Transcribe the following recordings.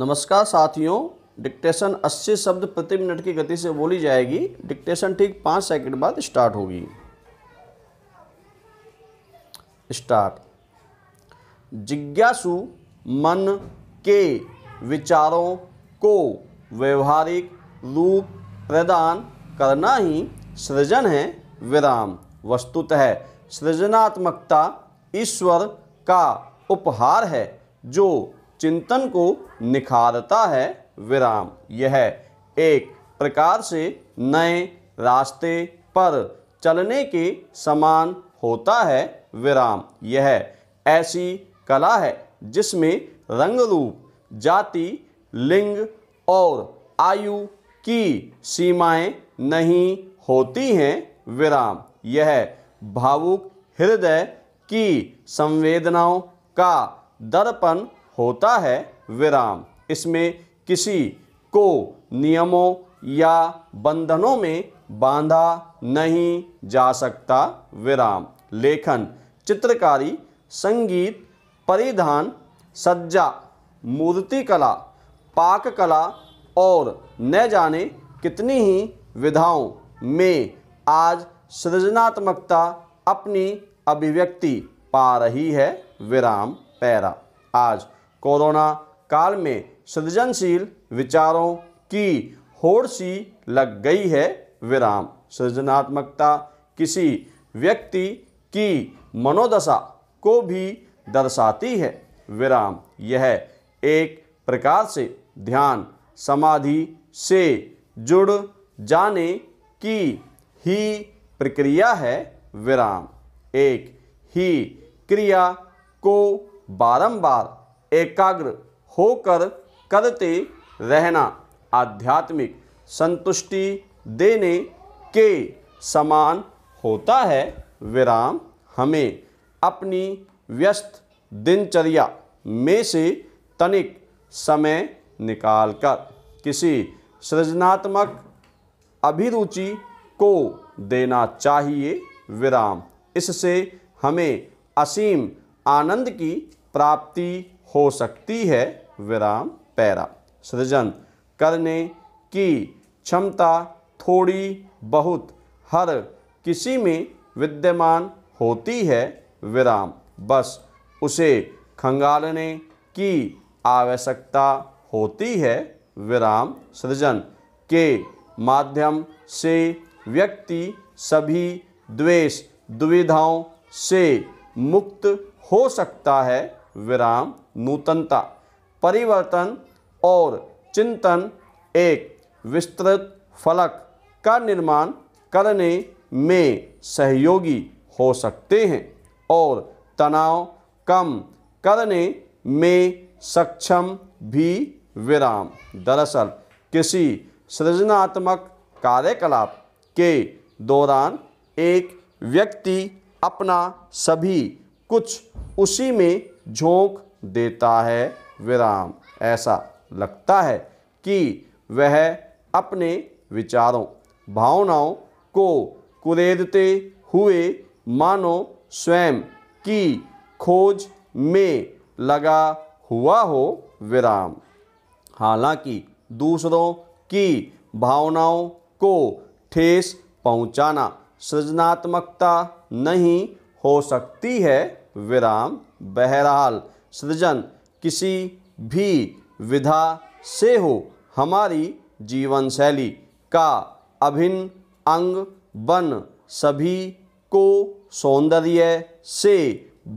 नमस्कार साथियों डिक्टेशन 80 शब्द प्रति मिनट की गति से बोली जाएगी डिक्टेशन ठीक पाँच सेकंड बाद स्टार्ट होगी स्टार्ट जिज्ञासु मन के विचारों को व्यवहारिक रूप प्रदान करना ही सृजन है विराम वस्तुत है सृजनात्मकता ईश्वर का उपहार है जो चिंतन को निखारता है विराम यह एक प्रकार से नए रास्ते पर चलने के समान होता है विराम यह ऐसी कला है जिसमें रंग रूप जाति लिंग और आयु की सीमाएं नहीं होती हैं विराम यह भावुक हृदय की संवेदनाओं का दर्पण होता है विराम इसमें किसी को नियमों या बंधनों में बांधा नहीं जा सकता विराम लेखन चित्रकारी संगीत परिधान सज्जा मूर्तिकला पाककला और न जाने कितनी ही विधाओं में आज सृजनात्मकता अपनी अभिव्यक्ति पा रही है विराम पैरा आज कोरोना काल में सृजनशील विचारों की होड़ सी लग गई है विराम सृजनात्मकता किसी व्यक्ति की मनोदशा को भी दर्शाती है विराम यह एक प्रकार से ध्यान समाधि से जुड़ जाने की ही प्रक्रिया है विराम एक ही क्रिया को बारंबार एकाग्र होकर करते रहना आध्यात्मिक संतुष्टि देने के समान होता है विराम हमें अपनी व्यस्त दिनचर्या में से तनिक समय निकालकर किसी सृजनात्मक अभिरुचि को देना चाहिए विराम इससे हमें असीम आनंद की प्राप्ति हो सकती है विराम पैरा सृजन करने की क्षमता थोड़ी बहुत हर किसी में विद्यमान होती है विराम बस उसे खंगालने की आवश्यकता होती है विराम सृजन के माध्यम से व्यक्ति सभी द्वेष दुविधाओं से मुक्त हो सकता है विराम नूतनता परिवर्तन और चिंतन एक विस्तृत फलक का निर्माण करने में सहयोगी हो सकते हैं और तनाव कम करने में सक्षम भी विराम दरअसल किसी सृजनात्मक कार्यकलाप के दौरान एक व्यक्ति अपना सभी कुछ उसी में झोंक देता है विराम ऐसा लगता है कि वह अपने विचारों भावनाओं को कुरेदते हुए मानो स्वयं की खोज में लगा हुआ हो विराम हालांकि दूसरों की भावनाओं को ठेस पहुंचाना सृजनात्मकता नहीं हो सकती है विराम बहरहाल सृजन किसी भी विधा से हो हमारी जीवन शैली का अभिन्न अंग बन सभी को सौंदर्य से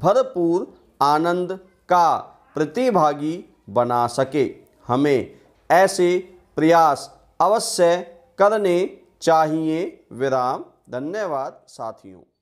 भरपूर आनंद का प्रतिभागी बना सके हमें ऐसे प्रयास अवश्य करने चाहिए विराम धन्यवाद साथियों